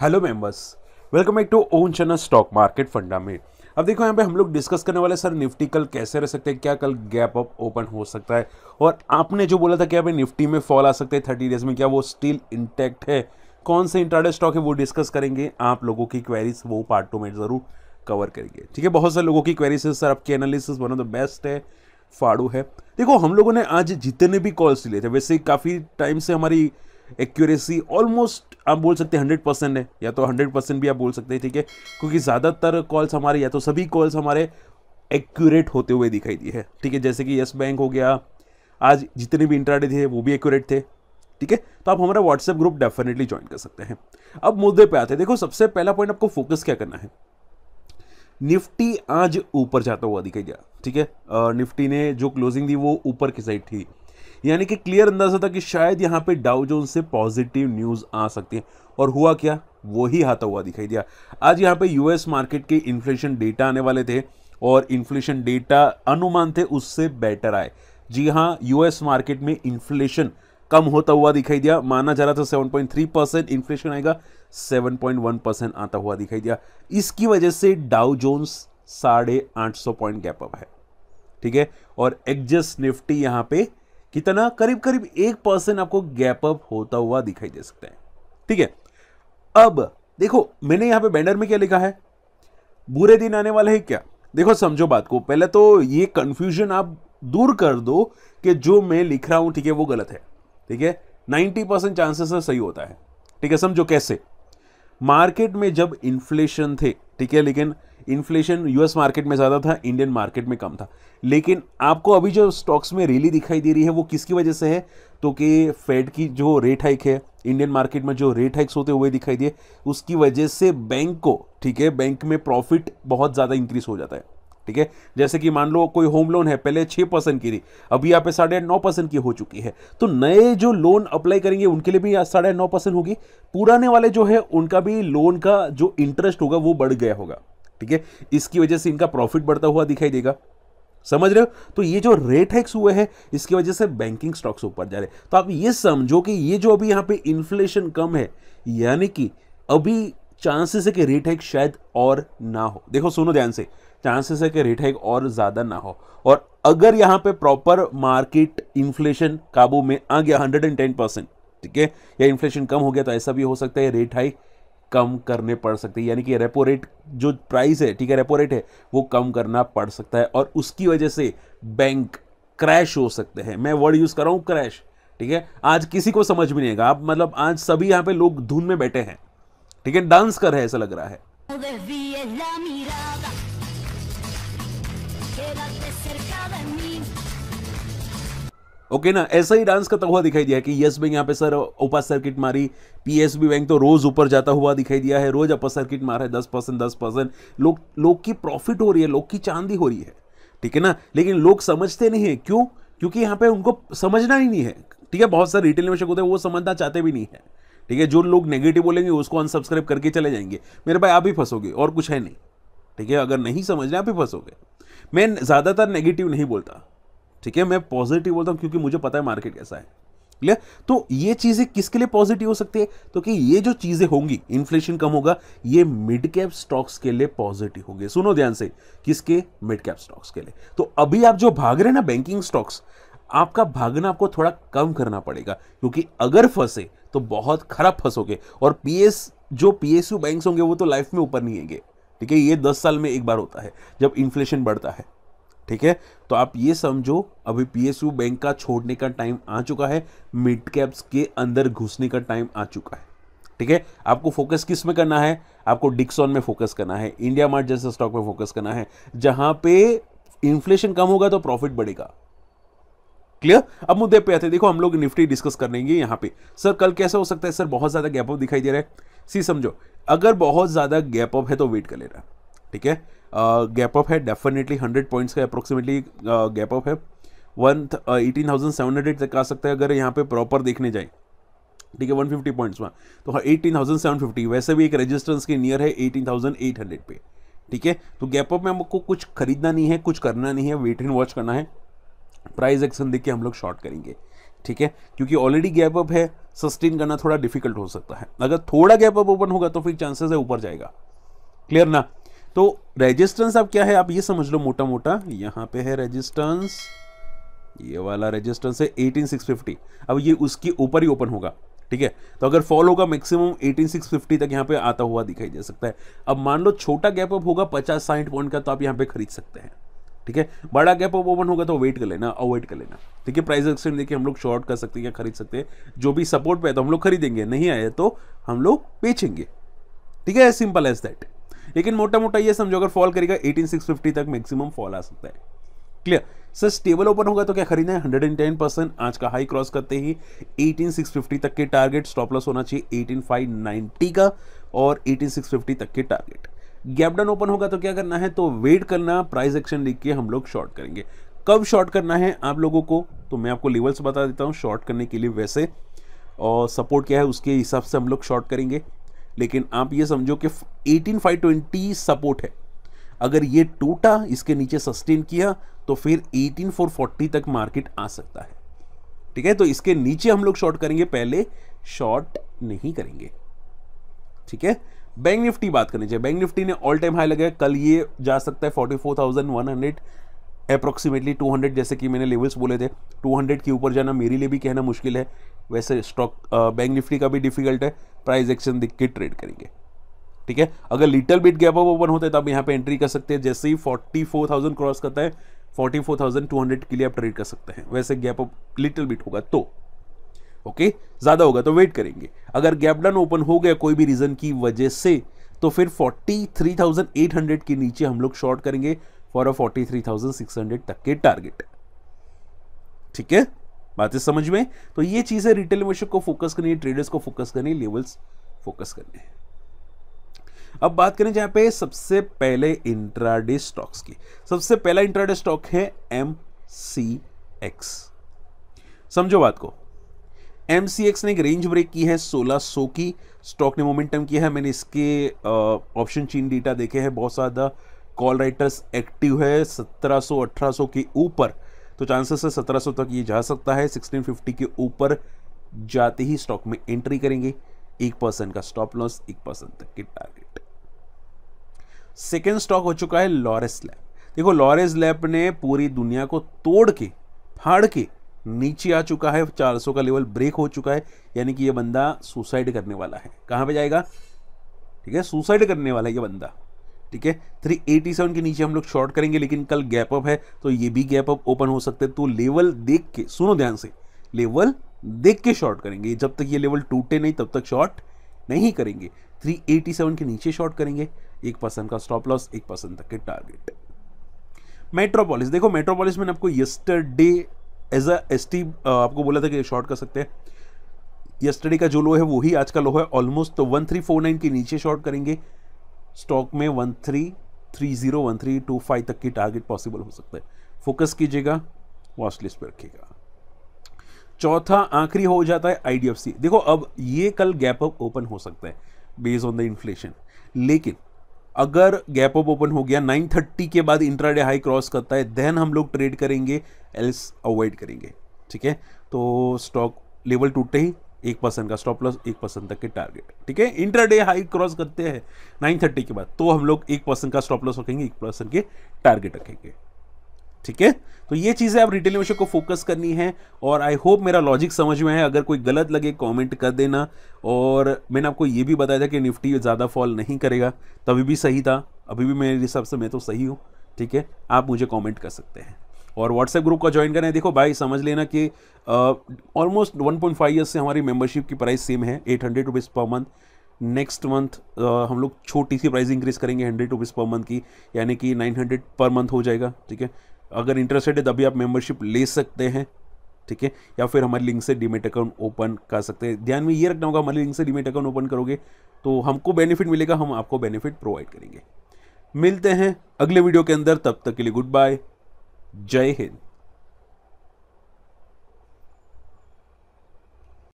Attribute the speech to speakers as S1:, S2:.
S1: hello members welcome back to own channel Stock Market Funda में अब देखो यहाँ पे हम लोग डिस्कस करने वाले सर निफ्टी कल कैसे रह सकते हैं क्या कल गैप अप ओपन हो सकता है और आपने जो बोला था कि यहाँ पे निफ्टी में फॉल आ सकते हैं थर्टी डेज में क्या वो स्टिल इंटैक्ट है कौन से इंटरडे स्टॉक है वो डिस्कस करेंगे आप लोगों की क्वेरीज वो पार्ट टू में ज़रूर कवर करेंगे ठीक है बहुत सारे लोगों की क्वेरीज है सर आपकी analysis one of the best है फाड़ू है देखो हम लोगों ने आज जितने भी कॉल्स लिए थे वैसे काफ़ी टाइम से हमारी एक्यूरेसी ऑलमोस्ट आप बोल सकते हैं हंड्रेड परसेंट है या तो हंड्रेड परसेंट भी आप बोल सकते हैं ठीक है क्योंकि ज़्यादातर कॉल्स हमारे या तो सभी कॉल्स हमारे एक्यूरेट होते हुए दिखाई दिए है ठीक है जैसे कि येस बैंक हो गया आज जितने भी इंटरडे थे वो भी एक्यूरेट थे ठीक है तो आप हमारा व्हाट्सएप ग्रुप डेफिनेटली ज्वाइन कर सकते हैं अब मुद्दे पे आते हैं देखो सबसे पहला पॉइंट आपको फोकस क्या करना है निफ्टी आज ऊपर जाता हुआ दिखाई दिया ठीक है निफ्टी ने जो क्लोजिंग दी वो ऊपर की साइड थी यानी कि क्लियर अंदाजा था कि शायद यहाँ पे डाउ जोन से पॉजिटिव न्यूज़ आ सकती है और हुआ क्या वो ही आता हुआ दिखाई दिया आज यहाँ पे यूएस मार्केट के इन्फ्लेशन डेटा आने वाले थे और इन्फ्लेशन डेटा अनुमान थे उससे बेटर आए जी हाँ यूएस मार्केट में इन्फ्लेशन कम होता हुआ दिखाई दिया माना जा रहा था 7.3 परसेंट इन्फ्लेशन आएगा 7.1 परसेंट आता हुआ दिखाई दिया इसकी वजह से डाउ जोन्स साढ़े आठ पॉइंट गैप अप है ठीक है और एग्जस्ट निफ्टी यहाँ पे कितना करीब करीब एक परसेंट आपको गैप अप होता हुआ दिखाई दे सकता है ठीक है अब देखो मैंने यहां पे बैनर में क्या लिखा है बुरे दिन आने वाले हैं क्या देखो समझो बात को पहले तो ये कंफ्यूजन आप दूर कर दो कि जो मैं लिख रहा हूं ठीक है वो गलत है ठीक है नाइन्टी परसेंट चांसेस सही होता है ठीक है समझो कैसे मार्केट में जब इन्फ्लेशन थे ठीक है लेकिन इन्फ्लेशन यूएस मार्केट में ज़्यादा था इंडियन मार्केट में कम था लेकिन आपको अभी जो स्टॉक्स में रैली दिखाई दे रही है वो किसकी वजह से है तो कि फेड की जो रेट हाइक है इंडियन मार्केट में जो रेट हाइक्स होते हुए दिखाई दिए उसकी वजह से बैंक को ठीक है बैंक में प्रॉफिट बहुत ज़्यादा इंक्रीज हो जाता है ठीक है जैसे कि मान लो कोई होम लोन है पहले छः परसेंट की थी अभी यहाँ पे साढ़े नौ परसेंट की हो चुकी है तो नए जो लोन अप्लाई करेंगे उनके लिए भी साढ़े नौ परसेंट होगी पुराने वाले जो है उनका भी लोन का जो इंटरेस्ट होगा वो बढ़ गया होगा ठीक है इसकी वजह से इनका प्रॉफिट बढ़ता हुआ दिखाई देगा समझ रहे हो तो ये जो रेट हैक्स हुए हैं इसकी वजह से बैंकिंग स्टॉक्स ऊपर जा रहे हैं तो आप ये समझो कि ये जो अभी यहाँ पे इन्फ्लेशन कम है यानी कि अभी चांसेस है कि रेट हैक शायद और ना हो देखो सुनो ध्यान से चांसेस है कि रेट हैक और ज़्यादा ना हो और अगर यहाँ पे प्रॉपर मार्केट इन्फ्लेशन काबू में आ गया हंड्रेड परसेंट ठीक है या इन्फ्लेशन कम हो गया तो ऐसा भी हो सकता है रेट हाइक कम करने पड़ सकते हैं यानी कि रेपो रेट जो प्राइस है ठीक है रेपो रेट है वो कम करना पड़ सकता है और उसकी वजह से बैंक क्रैश हो सकते हैं मैं वर्ड यूज़ कर रहा हूँ क्रैश ठीक है आज किसी को समझ भी नहीं आएगा आप मतलब आज सभी यहाँ पे लोग धुन में बैठे हैं ठीक है डांस कर रहे हैं ऐसा लग रहा है ओके ना ऐसा ही डांस करता हुआ दिखाई दिया है कि यस बैंक यहाँ पे सर ओपा सर्किट मारी पीएसबी बैंक तो रोज ऊपर जाता हुआ दिखाई दिया है रोज अपर सर्किट मार है दस परसेंट दस परसेंट लोग लोग की प्रॉफिट हो रही है लोग की चांदी हो रही है ठीक है ना लेकिन लोग समझते नहीं है क्यों क्योंकि यहाँ पे उनको समझना ही नहीं है ठीक है बहुत सारे रिटेल निवेशक होते हैं वो समझना चाहते भी नहीं है ठीक है जो लोग नेगेटिव बोलेंगे उसको अनसब्सक्राइब करके चले जाएंगे मेरे भाई आप ही फंसोगे और कुछ है नहीं ठीक है अगर नहीं समझ रहे आप ही फंसोगे मैं ज़्यादातर नेगेटिव नहीं बोलता ठीक है मैं पॉजिटिव बोलता हूँ क्योंकि मुझे पता है मार्केट कैसा है क्लियर तो ये चीज़ें किसके लिए पॉजिटिव हो सकती है तो कि ये जो चीज़ें होंगी इन्फ्लेशन कम होगा ये मिड कैप स्टॉक्स के लिए पॉजिटिव होंगे सुनो ध्यान से किसके मिड कैप स्टॉक्स के लिए तो अभी आप जो भाग रहे हैं ना बैंकिंग स्टॉक्स आपका भागना आपको थोड़ा कम करना पड़ेगा क्योंकि अगर फंसे तो बहुत खराब फंसोगे और पीएस जो पीएसयू बैंक्स होंगे वो तो लाइफ में ऊपर नहीं आएंगे ठीक है ये दस साल में एक बार होता है जब इन्फ्लेशन बढ़ता है ठीक है तो आप ये समझो अभी पीएसयू बैंक का छोड़ने का टाइम आ चुका है मिड कैप्स के अंदर घुसने का टाइम आ चुका है ठीक है आपको फोकस किस में करना है आपको डिक्सॉन में फोकस करना है इंडिया मार्ट जैसे स्टॉक में फोकस करना है जहां पे इन्फ्लेशन कम होगा तो प्रॉफिट बढ़ेगा क्लियर अब मुद्दे पे आते हैं देखो हम लोग निफ्टी डिस्कस लेंगे यहां पे सर कल कैसा हो सकता है सर बहुत ज़्यादा गैप अप दिखाई दे रहा है सी समझो अगर बहुत ज़्यादा गैप अप है तो वेट कर लेना ठीक है गैप uh, ऑफ है डेफिनेटली हंड्रेड पॉइंट्स का अप्रोक्सीमेटली गैप ऑफ है one eighteen thousand seven hundred तक आ सकता है अगर यहाँ पे प्रॉपर देखने जाए ठीक है वन फिफ्टी पॉइंट्स में तो हाँ एटीन थाउजेंड सेवन फिफ्टी वैसे भी एक रेजिस्टेंस के नियर है एटीन थाउजेंड एट हंड्रेड पे ठीक है तो गैप ऑफ में हमको कुछ खरीदना नहीं है कुछ करना नहीं है वेट एंड वॉच करना है प्राइस एक्शन देख के हम लोग शॉर्ट करेंगे ठीक है क्योंकि ऑलरेडी गैप अप है सस्टेन करना थोड़ा डिफिकल्ट हो सकता है अगर थोड़ा गैप अप ओपन होगा तो फिर चांसेस है ऊपर जाएगा क्लियर ना तो रेजिस्टेंस अब क्या है आप ये समझ लो मोटा मोटा यहाँ पे है रेजिस्टेंस ये वाला रेजिस्टेंस है 18650 अब ये उसके ऊपर ही ओपन होगा ठीक है तो अगर फॉल होगा मैक्सिमम 18650 तक यहाँ पे आता हुआ दिखाई दे सकता है अब मान लो छोटा गैप अप होगा पचास साइठ पॉइंट का तो आप यहाँ पे खरीद सकते हैं ठीक है बड़ा गैप अप ओपन होगा तो वेट कर लेना अवॉइड कर लेना ठीक है प्राइस एक्सचेंज देखिए हम लोग शॉर्ट कर सकते हैं या खरीद सकते हैं जो भी सपोर्ट पे है तो हम लोग खरीदेंगे नहीं आए तो हम लोग बेचेंगे ठीक है सिंपल एज दैट लेकिन मोटा मोटा ये समझो अगर फॉल करेगा एटीन सिक्स फिफ्टी तक मैक्सिमम फॉल आ सकता है क्लियर सर स्टेबल ओपन होगा तो क्या खरीदना है हंड्रेड एंड टेन परसेंट आज का हाई क्रॉस करते ही एटीन सिक्स फिफ्टी तक के टारगेट स्टॉप लॉस होना चाहिए एटीन फाइव नाइनटी का और एटीन सिक्स फिफ्टी तक के टारगेट गैप डाउन ओपन होगा तो क्या करना है तो वेट करना प्राइस एक्शन लिख के हम लोग शॉर्ट करेंगे कब शॉर्ट करना है आप लोगों को तो मैं आपको लेवल्स बता देता हूँ शॉर्ट करने के लिए वैसे और सपोर्ट क्या है उसके हिसाब से हम लोग शॉर्ट करेंगे लेकिन आप ये समझो कि 18520 सपोर्ट है अगर ये टूटा इसके नीचे सस्टेन किया तो फिर 18440 तक मार्केट आ सकता है ठीक है तो इसके नीचे हम लोग शॉर्ट करेंगे पहले शॉर्ट नहीं करेंगे ठीक है बैंक निफ्टी बात करनी चाहिए बैंक निफ्टी ने ऑल टाइम हाई लगाया कल ये जा सकता है 44,100 अप्रोक्सीमेटली 200 जैसे कि मैंने लेवल्स बोले थे 200 के ऊपर जाना मेरे लिए भी कहना मुश्किल है वैसे स्टॉक बैंक निफ्टी का भी डिफिकल्ट है प्राइस एक्शन दिख के ट्रेड करेंगे ठीक है अगर little bit gap up open होता है तो आप यहाँ पे एंट्री कर सकते हैं जैसे ही 44,000 क्रॉस करता है 44,200 के लिए आप ट्रेड कर सकते हैं वैसे गैप अप लिटल बिट होगा तो ओके ज़्यादा होगा तो वेट करेंगे अगर गैप डाउन ओपन हो गया कोई भी रीज़न की वजह से तो फिर 43,800 के नीचे हम लोग शॉर्ट करेंगे फॉर अ 43,600 तक के टारगेट ठीक है बातें समझ में तो ये चीज़ है रिटेल निवेशक को फोकस करनी है ट्रेडर्स को फोकस करनी है लेवल्स फोकस करने हैं अब बात करें जहां पे सबसे पहले इंट्राडे स्टॉक्स की सबसे पहला इंट्राडे स्टॉक है एम सी एक्स समझो बात को एम सी एक्स ने एक रेंज ब्रेक की है 1600 की स्टॉक ने मोमेंटम किया है मैंने इसके ऑप्शन चीन डेटा देखे हैं बहुत ज़्यादा कॉल राइटर्स एक्टिव है 1700 1800 के ऊपर तो चांसेस है सौ तक ये जा सकता है 1650 के ऊपर जाते ही स्टॉक में एंट्री करेंगे एक परसेंट का स्टॉप लॉस एक परसेंट तक के टारगेट सेकेंड स्टॉक हो चुका है लॉरेस लैब देखो लॉरेस लैब ने पूरी दुनिया को तोड़ के फाड़ के नीचे आ चुका है 400 का लेवल ब्रेक हो चुका है यानी कि ये बंदा सुसाइड करने वाला है कहां पे जाएगा ठीक है सुसाइड करने वाला है ये बंदा ठीक है 387 के नीचे हम लोग शॉर्ट करेंगे लेकिन कल गैप अप है तो ये भी गैप अप ओपन हो सकते हैं तो लेवल देख के सुनो ध्यान से लेवल देख के शॉर्ट करेंगे जब तक ये लेवल टूटे नहीं तब तक शॉर्ट नहीं करेंगे 387 के नीचे शॉर्ट करेंगे एक परसेंट का स्टॉप लॉस एक परसेंट तक के टारगेट मेट्रोपोलिस देखो मेट्रोपोलिस मैंने आपको यस्टरडे एज अ एस आपको बोला था कि शॉर्ट कर सकते हैं यस्टरडे का जो लो है वही आज का लो है almost one three four nine के नीचे शॉर्ट करेंगे स्टॉक में one three three zero one three two five तक की टारगेट पॉसिबल हो सकता है फोकस कीजिएगा वॉच लिस्ट पर रखिएगा चौथा आखिरी हो जाता है आईडीएफसी देखो अब ये कल गैप अप ओपन हो सकता है बेस ऑन द इन्फ्लेशन लेकिन अगर गैप अप ओपन हो गया 930 के बाद इंट्राडे हाई क्रॉस करता है देन हम लोग ट्रेड करेंगे एल्स अवॉइड करेंगे ठीक है तो स्टॉक लेवल टूटते ही एक परसेंट का स्टॉप लॉस एक परसेंट तक के टारगेट ठीक है इंटरडे हाई क्रॉस करते हैं नाइन थर्टी के बाद तो हम लोग एक परसेंट का स्टॉप लॉस रखेंगे एक परसेंट के टारगेट रखेंगे ठीक है तो ये चीज़ें आप रिटेल निवेशक को फोकस करनी है और आई होप मेरा लॉजिक समझ में है अगर कोई गलत लगे कमेंट कर देना और मैंने आपको ये भी बताया था कि निफ्टी ज़्यादा फॉल नहीं करेगा तभी भी सही था अभी भी मेरे हिसाब से मैं तो सही हूँ ठीक है आप मुझे कमेंट कर सकते हैं और व्हाट्सएप ग्रुप का ज्वाइन करें देखो भाई समझ लेना कि almost one point five years से हमारी मेंबरशिप की प्राइस सेम है eight hundred rupees per month next month हम लोग छोटी सी प्राइस इंक्रीज करेंगे हंड्रेड रुपीज़ पर मंथ की यानी कि नाइन हंड्रेड पर मंथ हो जाएगा ठीक है अगर इंटरेस्टेड है तभी आप मेंबरशिप ले सकते हैं ठीक है या फिर हमारे लिंक से डीमेट अकाउंट ओपन कर सकते हैं ध्यान में ये रखना होगा हमारे लिंक से डीमेट अकाउंट ओपन करोगे तो हमको बेनिफिट मिलेगा हम आपको बेनिफिट प्रोवाइड करेंगे मिलते हैं अगले वीडियो के अंदर तब तक के लिए गुड बाय जय हिंद